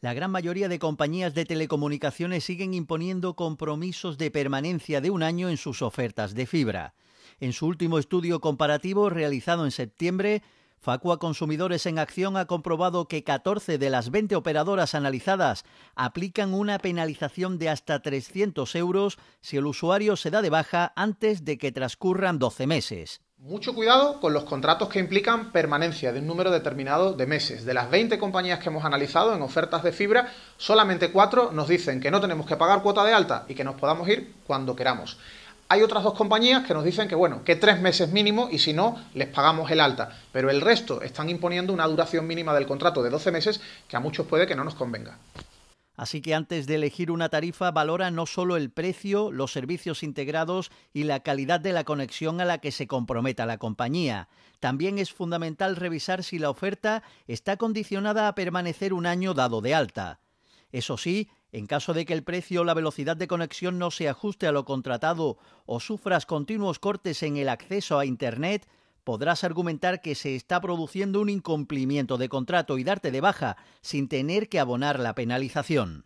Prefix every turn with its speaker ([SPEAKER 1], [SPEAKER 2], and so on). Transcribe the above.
[SPEAKER 1] la gran mayoría de compañías de telecomunicaciones siguen imponiendo compromisos de permanencia de un año en sus ofertas de fibra. En su último estudio comparativo realizado en septiembre, Facua Consumidores en Acción ha comprobado que 14 de las 20 operadoras analizadas aplican una penalización de hasta 300 euros si el usuario se da de baja antes de que transcurran 12 meses.
[SPEAKER 2] Mucho cuidado
[SPEAKER 1] con los contratos
[SPEAKER 2] que implican permanencia de un número determinado de meses. De las 20 compañías que hemos analizado en ofertas de fibra, solamente 4 nos dicen que no tenemos que pagar cuota de alta y que nos podamos ir cuando queramos. Hay otras dos compañías que nos dicen que, bueno, que tres meses mínimo y si no, les pagamos el alta. Pero el resto están imponiendo una duración mínima del contrato de 12 meses que a muchos puede que no nos
[SPEAKER 1] convenga. Así que antes de elegir una tarifa, valora no solo el precio, los servicios integrados y la calidad de la conexión a la que se comprometa la compañía. También es fundamental revisar si la oferta está condicionada a permanecer un año dado de alta. Eso sí, en caso de que el precio o la velocidad de conexión no se ajuste a lo contratado o sufras continuos cortes en el acceso a Internet, podrás argumentar que se está produciendo un incumplimiento de contrato y darte de baja sin tener que abonar la penalización.